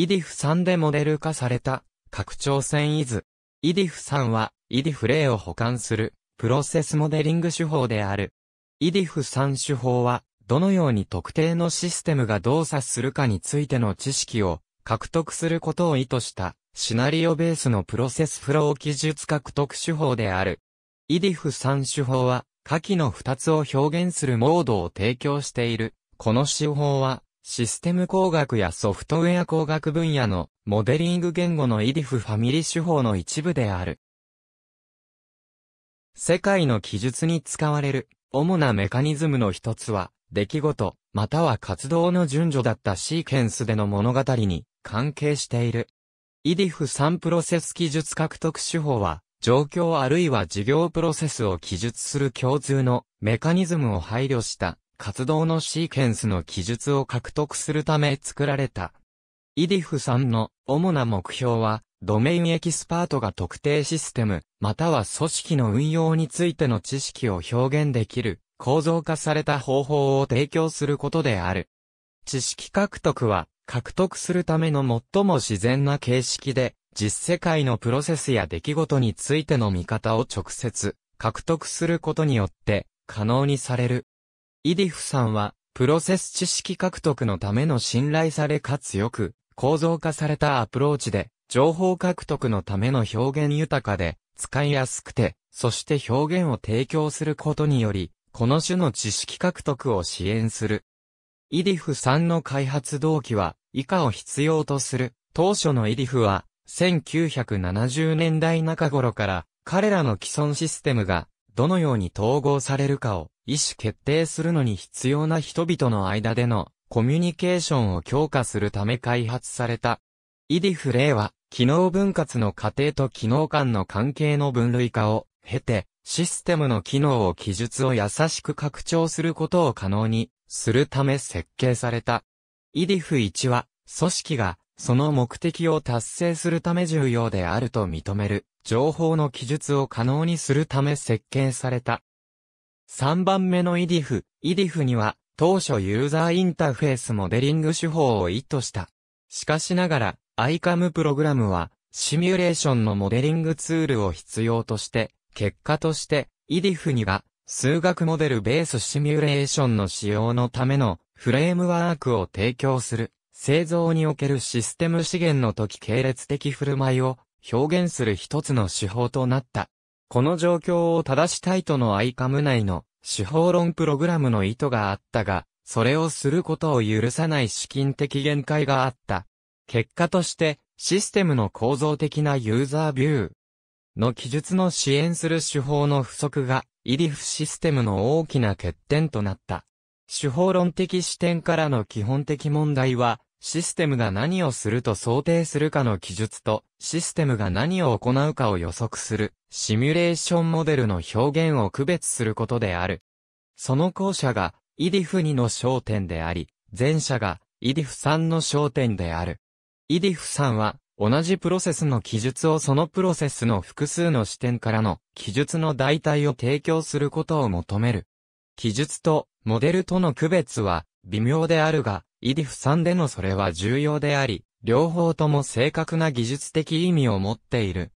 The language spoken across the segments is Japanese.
イディフ3でモデル化された、拡張線イズ。イディフ3は、イディフ例を保管する、プロセスモデリング手法である。イディフ3手法は、どのように特定のシステムが動作するかについての知識を獲得することを意図したシナリオベースのプロセスフロー記述獲得手法である。イディフ3手法は下記の2つを表現するモードを提供している。この手法はシステム工学やソフトウェア工学分野のモデリング言語のイディフファミリ手法の一部である。世界の記述に使われる主なメカニズムの一つは、出来事、または活動の順序だったシーケンスでの物語に関係している。イディフ3プロセス記述獲得手法は、状況あるいは事業プロセスを記述する共通のメカニズムを配慮した活動のシーケンスの記述を獲得するため作られた。イディフさんの主な目標は、ドメインエキスパートが特定システム、または組織の運用についての知識を表現できる、構造化された方法を提供することである。知識獲得は、獲得するための最も自然な形式で、実世界のプロセスや出来事についての見方を直接、獲得することによって、可能にされる。イディフさんは、プロセス知識獲得のための信頼されかつよく、構造化されたアプローチで、情報獲得のための表現豊かで、使いやすくて、そして表現を提供することにより、この種の知識獲得を支援する。イディフさんの開発動機は、以下を必要とする。当初のイディフは、1970年代中頃から、彼らの既存システムが、どのように統合されるかを意思決定するのに必要な人々の間でのコミュニケーションを強化するため開発された。イディフ・レは、機能分割の過程と機能間の関係の分類化を経て、システムの機能を記述を優しく拡張することを可能にするため設計された。イディフ1は、組織がその目的を達成するため重要であると認める情報の記述を可能にするため設計された。3番目のイディフ、イディフには、当初ユーザーインターフェースモデリング手法を意図した。しかしながら、ICAM プログラムは、シミュレーションのモデリングツールを必要として、結果として、イディフには、数学モデルベースシミュレーションの使用のためのフレームワークを提供する、製造におけるシステム資源の時系列的振る舞いを表現する一つの手法となった。この状況を正したいとのアイカム内の手法論プログラムの意図があったが、それをすることを許さない資金的限界があった。結果として、システムの構造的なユーザービューの記述の支援する手法の不足が、イリフシステムの大きな欠点となった。手法論的視点からの基本的問題は、システムが何をすると想定するかの記述と、システムが何を行うかを予測する、シミュレーションモデルの表現を区別することである。その後者が、イディフ2の焦点であり、前者が、イディフ3の焦点である。イディフ3は、同じプロセスの記述をそのプロセスの複数の視点からの記述の代替を提供することを求める。記述とモデルとの区別は微妙であるが、イディフ3でのそれは重要であり、両方とも正確な技術的意味を持っている。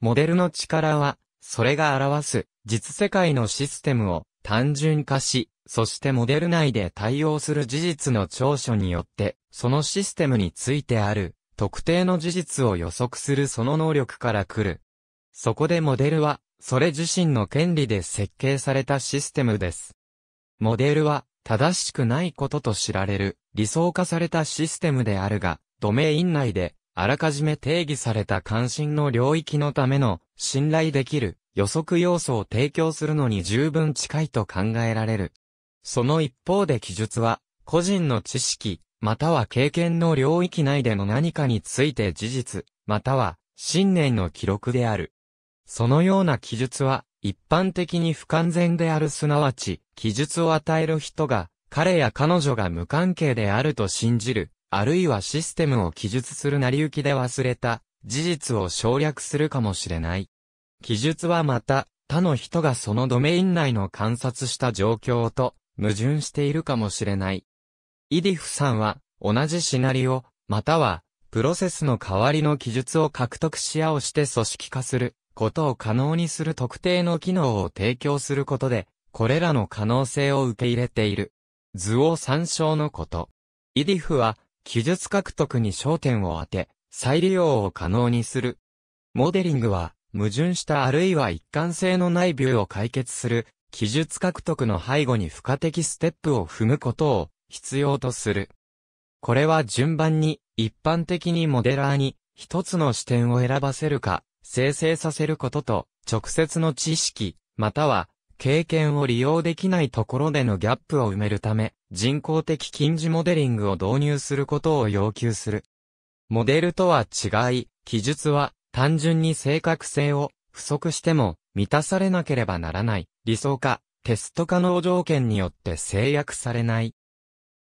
モデルの力は、それが表す実世界のシステムを単純化し、そしてモデル内で対応する事実の長所によって、そのシステムについてある特定の事実を予測するその能力から来る。そこでモデルは、それ自身の権利で設計されたシステムです。モデルは、正しくないことと知られる。理想化されたシステムであるが、ドメイン内で、あらかじめ定義された関心の領域のための、信頼できる、予測要素を提供するのに十分近いと考えられる。その一方で記述は、個人の知識、または経験の領域内での何かについて事実、または信念の記録である。そのような記述は、一般的に不完全であるすなわち、記述を与える人が、彼や彼女が無関係であると信じる、あるいはシステムを記述する成り行きで忘れた、事実を省略するかもしれない。記述はまた、他の人がそのドメイン内の観察した状況と矛盾しているかもしれない。イディフさんは、同じシナリオ、または、プロセスの代わりの記述を獲得し合をして組織化することを可能にする特定の機能を提供することで、これらの可能性を受け入れている。図を参照のこと。イディフは、技術獲得に焦点を当て、再利用を可能にする。モデリングは、矛盾したあるいは一貫性のないビューを解決する、技術獲得の背後に付加的ステップを踏むことを必要とする。これは順番に、一般的にモデラーに、一つの視点を選ばせるか、生成させることと、直接の知識、または経験を利用できないところでのギャップを埋めるため、人工的近似モデリングを導入することを要求する。モデルとは違い、記述は単純に正確性を不足しても満たされなければならない理想化、テスト可能条件によって制約されない。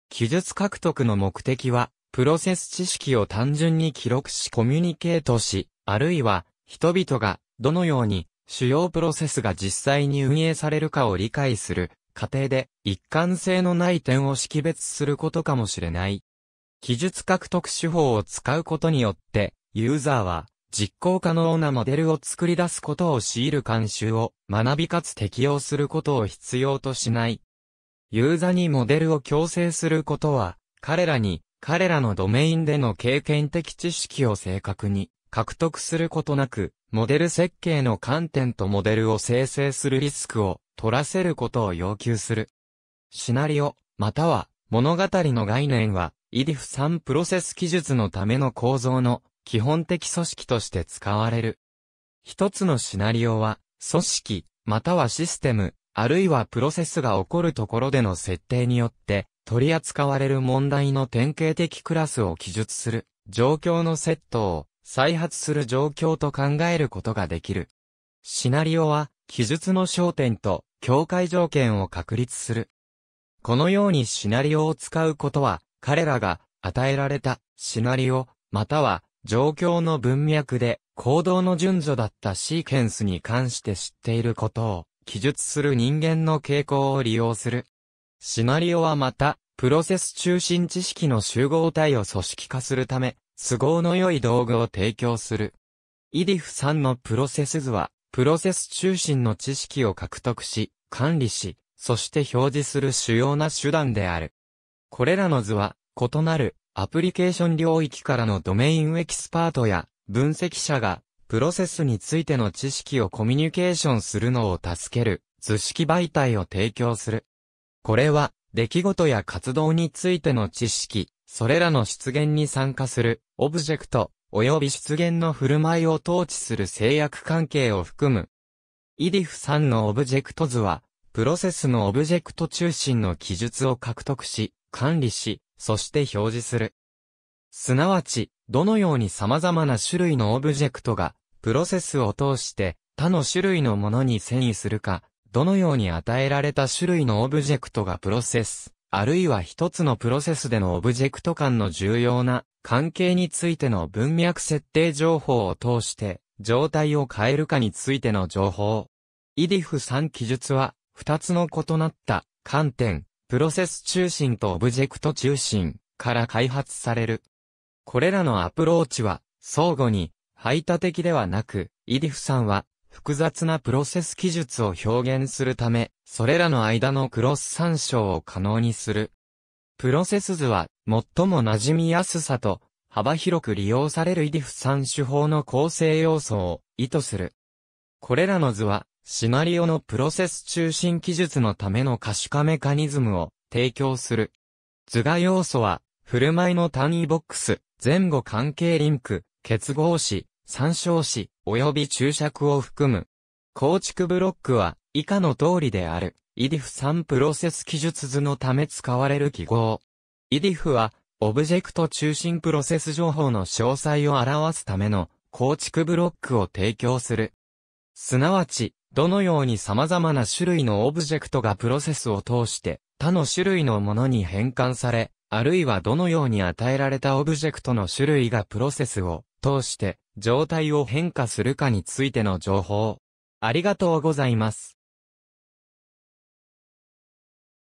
記述獲得の目的は、プロセス知識を単純に記録しコミュニケートし、あるいは人々がどのように主要プロセスが実際に運営されるかを理解する過程で一貫性のない点を識別することかもしれない。技術獲得手法を使うことによって、ユーザーは実行可能なモデルを作り出すことを強いる慣習を学びかつ適用することを必要としない。ユーザーにモデルを強制することは、彼らに彼らのドメインでの経験的知識を正確に獲得することなく、モデル設計の観点とモデルを生成するリスクを取らせることを要求する。シナリオ、または物語の概念は、e d i f 3プロセス技術のための構造の基本的組織として使われる。一つのシナリオは、組織、またはシステム、あるいはプロセスが起こるところでの設定によって、取り扱われる問題の典型的クラスを記述する、状況のセットを、再発する状況と考えることができる。シナリオは、記述の焦点と境界条件を確立する。このようにシナリオを使うことは、彼らが与えられたシナリオ、または状況の文脈で行動の順序だったシーケンスに関して知っていることを記述する人間の傾向を利用する。シナリオはまた、プロセス中心知識の集合体を組織化するため、都合の良い道具を提供する。イディフさんのプロセス図は、プロセス中心の知識を獲得し、管理し、そして表示する主要な手段である。これらの図は、異なるアプリケーション領域からのドメインエキスパートや分析者がプロセスについての知識をコミュニケーションするのを助ける図式媒体を提供する。これは出来事や活動についての知識、それらの出現に参加するオブジェクト、及び出現の振る舞いを統治する制約関係を含む。イディフ3のオブジェクト図は、プロセスのオブジェクト中心の記述を獲得し、管理し、そして表示する。すなわち、どのように様々な種類のオブジェクトが、プロセスを通して他の種類のものに遷移するか、どのように与えられた種類のオブジェクトがプロセス、あるいは一つのプロセスでのオブジェクト間の重要な関係についての文脈設定情報を通して状態を変えるかについての情報。イディフ3記述は二つの異なった観点、プロセス中心とオブジェクト中心から開発される。これらのアプローチは相互に排他的ではなく、イディフさんは複雑なプロセス記述を表現するため、それらの間のクロス参照を可能にする。プロセス図は、最も馴染みやすさと、幅広く利用されるイディフ手法の構成要素を意図する。これらの図は、シナリオのプロセス中心記述のための可視化メカニズムを提供する。図画要素は、振る舞いの単位ボックス、前後関係リンク、結合子、参照し、及び注釈を含む。構築ブロックは、以下の通りである。IDIF3 プロセス記述図のため使われる記号。IDIF は、オブジェクト中心プロセス情報の詳細を表すための構築ブロックを提供する。すなわち、どのように様々な種類のオブジェクトがプロセスを通して他の種類のものに変換され、あるいはどのように与えられたオブジェクトの種類がプロセスを通して状態を変化するかについての情報。ありがとうございます。